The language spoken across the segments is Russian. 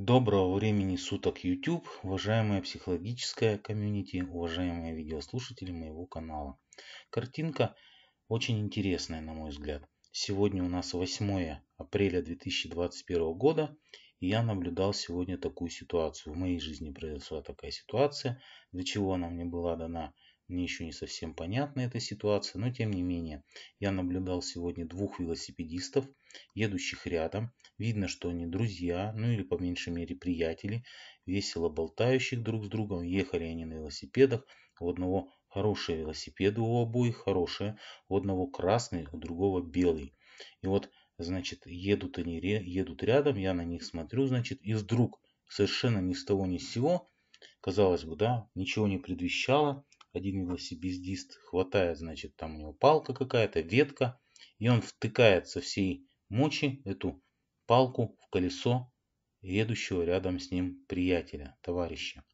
Доброго времени суток YouTube, уважаемая психологическая комьюнити, уважаемые видеослушатели моего канала. Картинка очень интересная, на мой взгляд. Сегодня у нас 8 апреля 2021 года, и я наблюдал сегодня такую ситуацию. В моей жизни произошла такая ситуация, для чего она мне была дана – мне еще не совсем понятна эта ситуация, но тем не менее. Я наблюдал сегодня двух велосипедистов, едущих рядом. Видно, что они друзья, ну или по меньшей мере приятели, весело болтающих друг с другом. Ехали они на велосипедах. У одного хорошие велосипеды, у обоих хорошие. У одного красный, у другого белый. И вот, значит, едут они едут рядом, я на них смотрю, значит, и вдруг совершенно ни с того ни с сего, казалось бы, да, ничего не предвещало, один велосипедист хватает, значит, там у него палка какая-то, ветка, и он втыкает со всей мочи эту палку в колесо едущего рядом с ним приятеля, товарища.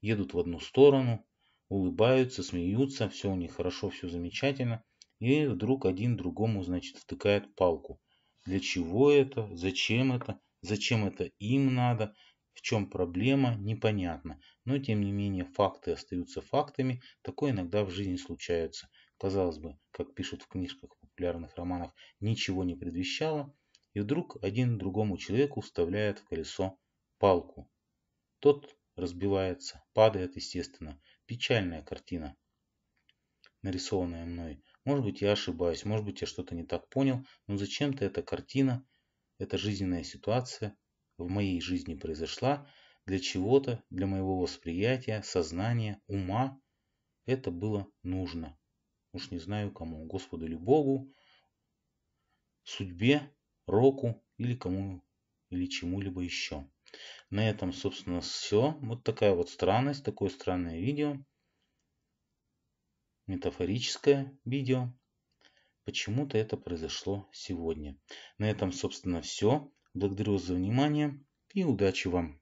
Едут в одну сторону, улыбаются, смеются, все у них хорошо, все замечательно. И вдруг один другому, значит, втыкает палку. Для чего это? Зачем это? Зачем это им надо? В чем проблема, непонятно, но тем не менее факты остаются фактами, такое иногда в жизни случается. Казалось бы, как пишут в книжках популярных романах, ничего не предвещало, и вдруг один другому человеку вставляет в колесо палку. Тот разбивается, падает, естественно. Печальная картина, нарисованная мной. Может быть, я ошибаюсь, может быть, я что-то не так понял, но зачем-то эта картина, эта жизненная ситуация в моей жизни произошла для чего-то, для моего восприятия, сознания, ума. Это было нужно. Уж не знаю кому, Господу или Богу, судьбе, року или кому или чему-либо еще. На этом, собственно, все. Вот такая вот странность, такое странное видео. Метафорическое видео. Почему-то это произошло сегодня. На этом, собственно, все. Благодарю вас за внимание и удачи вам!